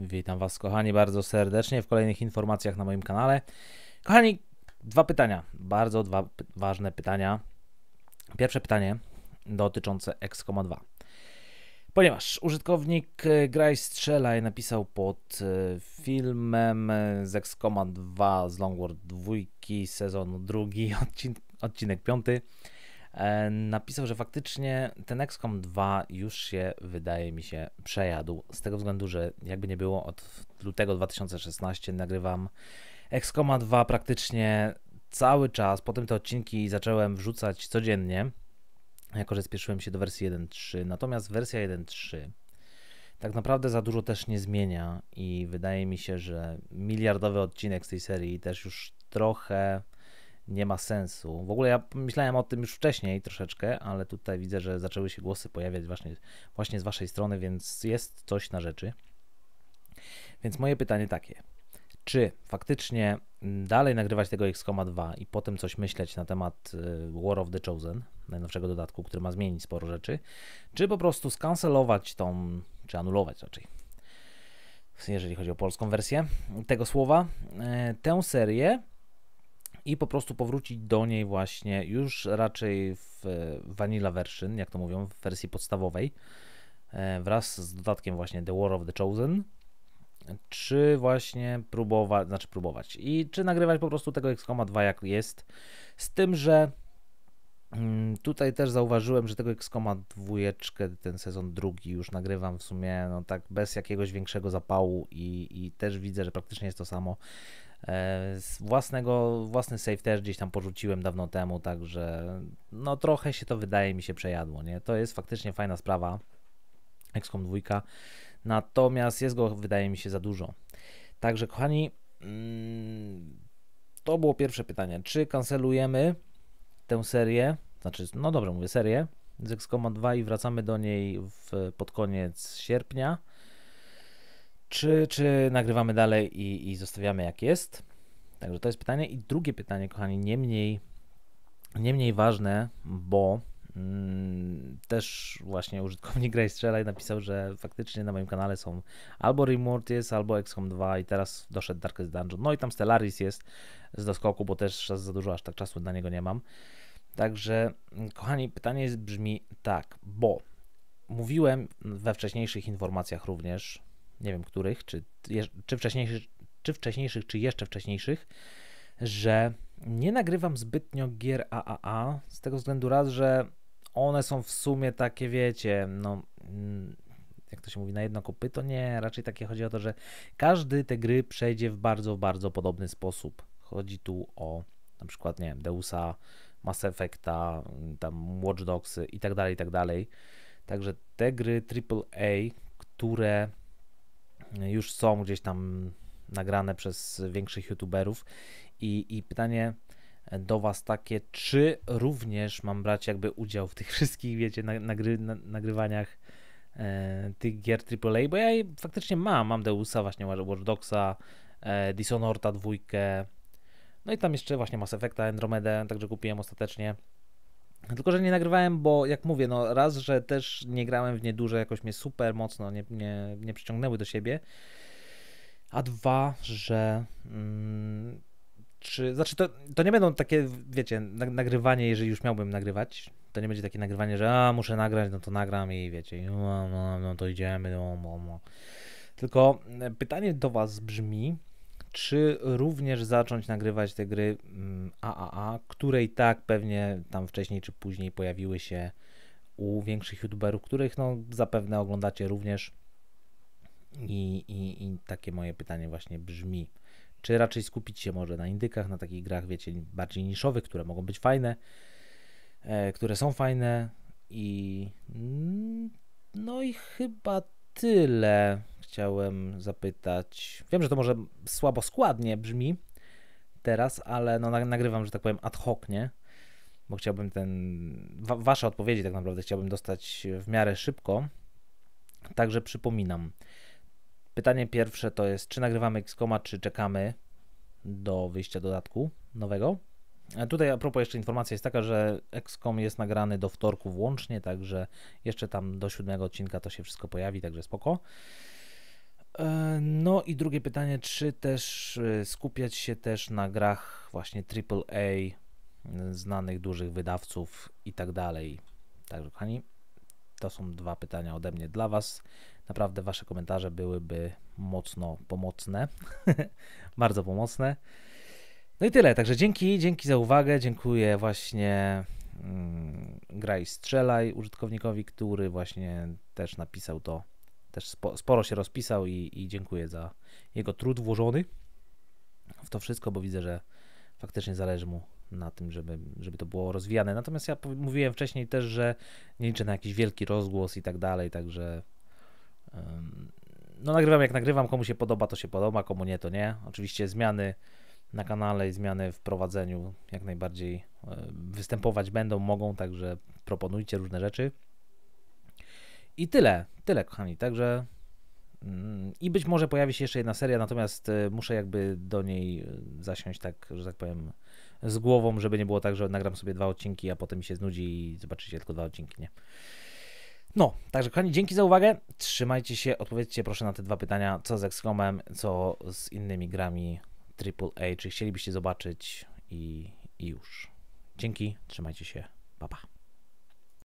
Witam Was, kochani, bardzo serdecznie w kolejnych informacjach na moim kanale. Kochani, dwa pytania, bardzo dwa ważne pytania. Pierwsze pytanie dotyczące Excom 2. Ponieważ użytkownik e, Graj Strzelaj napisał pod e, filmem e, z Excom 2 z Longword 2 sezon 2, odcinek 5 E, napisał, że faktycznie ten XCOM 2 już się, wydaje mi się, przejadł. Z tego względu, że jakby nie było, od lutego 2016 nagrywam XCOM 2 praktycznie cały czas. Potem te odcinki zacząłem wrzucać codziennie, jako że spieszyłem się do wersji 1.3. Natomiast wersja 1.3 tak naprawdę za dużo też nie zmienia i wydaje mi się, że miliardowy odcinek z tej serii też już trochę nie ma sensu. W ogóle ja myślałem o tym już wcześniej troszeczkę, ale tutaj widzę, że zaczęły się głosy pojawiać właśnie, właśnie z waszej strony, więc jest coś na rzeczy. Więc moje pytanie takie. Czy faktycznie mm, dalej nagrywać tego XCOMA 2 i potem coś myśleć na temat y, War of the Chosen, najnowszego dodatku, który ma zmienić sporo rzeczy, czy po prostu skancelować tą, czy anulować raczej, jeżeli chodzi o polską wersję tego słowa, e, tę serię i po prostu powrócić do niej właśnie już raczej w e, vanilla version, jak to mówią, w wersji podstawowej, e, wraz z dodatkiem właśnie The War of the Chosen, czy właśnie próbować, znaczy próbować i czy nagrywać po prostu tego XCOMa 2 jak jest, z tym, że mm, Tutaj też zauważyłem, że tego XCOMa 2, ten sezon drugi już nagrywam w sumie no tak bez jakiegoś większego zapału i, i też widzę, że praktycznie jest to samo. E, z własnego, własny save też gdzieś tam porzuciłem dawno temu, także no trochę się to wydaje mi się przejadło, nie? To jest faktycznie fajna sprawa, XCOM 2, natomiast jest go wydaje mi się za dużo. Także kochani, mm, to było pierwsze pytanie, czy kancelujemy tę serię, znaczy, no dobrze mówię, serię z XCOM 2 i wracamy do niej w, pod koniec sierpnia, czy, czy nagrywamy dalej i, i zostawiamy jak jest? Także to jest pytanie. I drugie pytanie, kochani, nie mniej, nie mniej ważne, bo mm, też właśnie użytkownik Grace Strzelaj napisał, że faktycznie na moim kanale są albo jest, albo XCOM 2 i teraz doszedł Darkest Dungeon. No i tam Stellaris jest z doskoku, bo też za dużo aż tak czasu na niego nie mam. Także, kochani, pytanie brzmi tak, bo mówiłem we wcześniejszych informacjach również, nie wiem których, czy, czy, wcześniejszych, czy wcześniejszych, czy jeszcze wcześniejszych, że nie nagrywam zbytnio gier AAA z tego względu raz, że one są w sumie takie, wiecie, no mm, jak to się mówi, na jedno to nie, raczej takie chodzi o to, że każdy te gry przejdzie w bardzo, bardzo podobny sposób. Chodzi tu o na przykład, nie wiem, Deusa, Mass Effecta, tam Watch Dogs i tak dalej, i tak dalej. Także te gry AAA, które już są gdzieś tam nagrane przez większych youtuberów. I, i pytanie do Was takie, czy również mam brać jakby udział w tych wszystkich, wiecie, nagry, nagrywaniach e, tych gier AAA, bo ja faktycznie mam, mam Deusa, właśnie Watch Dogsa, e, Dishonored'a dwójkę, no i tam jeszcze właśnie Mass Effecta, Andromedę, także kupiłem ostatecznie. Tylko, że nie nagrywałem, bo jak mówię, no raz, że też nie grałem w nie jakoś mnie super mocno nie, nie, nie przyciągnęły do siebie, a dwa, że... Mm, czy, znaczy to, to nie będą takie, wiecie, nagrywanie, jeżeli już miałbym nagrywać, to nie będzie takie nagrywanie, że a, muszę nagrać, no to nagram i wiecie, no, no, no to idziemy, no, no, no. Tylko e, pytanie do was brzmi, czy również zacząć nagrywać te gry mm, AAA, które i tak pewnie tam wcześniej czy później pojawiły się u większych youtuberów, których no zapewne oglądacie również. I, i, I takie moje pytanie właśnie brzmi, czy raczej skupić się może na indykach, na takich grach, wiecie, bardziej niszowych, które mogą być fajne, e, które są fajne i mm, no i chyba tyle chciałem zapytać. Wiem, że to może słabo składnie brzmi teraz, ale no, nagrywam, że tak powiem, ad hoc, nie? Bo chciałbym ten. Wa wasze odpowiedzi tak naprawdę chciałbym dostać w miarę szybko. Także przypominam. Pytanie pierwsze to jest, czy nagrywamy Xcoma, czy czekamy do wyjścia dodatku nowego? A e, tutaj a propos jeszcze informacja jest taka, że XCOM jest nagrany do wtorku włącznie, także jeszcze tam do siódmego odcinka to się wszystko pojawi, także spoko. E, no i drugie pytanie, czy też e, skupiać się też na grach właśnie AAA, e, znanych dużych wydawców i tak dalej. Także kochani, to są dwa pytania ode mnie dla Was. Naprawdę Wasze komentarze byłyby mocno pomocne, bardzo pomocne. No i tyle, także dzięki, dzięki za uwagę, dziękuję właśnie mm, Graj Strzelaj użytkownikowi, który właśnie też napisał to też sporo się rozpisał i, i dziękuję za jego trud włożony w to wszystko, bo widzę, że faktycznie zależy mu na tym, żeby, żeby to było rozwijane. Natomiast ja mówiłem wcześniej też, że nie liczę na jakiś wielki rozgłos i tak dalej, także no nagrywam jak nagrywam, komu się podoba to się podoba, komu nie to nie. Oczywiście zmiany na kanale i zmiany w prowadzeniu jak najbardziej e, występować będą, mogą, także proponujcie różne rzeczy. I tyle, tyle kochani, także mm, i być może pojawi się jeszcze jedna seria, natomiast e, muszę jakby do niej e, zasiąść tak, że tak powiem, z głową, żeby nie było tak, że nagram sobie dwa odcinki, a potem mi się znudzi i zobaczycie tylko dwa odcinki, nie? No, także kochani, dzięki za uwagę. Trzymajcie się, odpowiedzcie proszę na te dwa pytania, co z XCOMem, co z innymi grami AAA, czy chcielibyście zobaczyć i, i już. Dzięki, trzymajcie się, pa pa.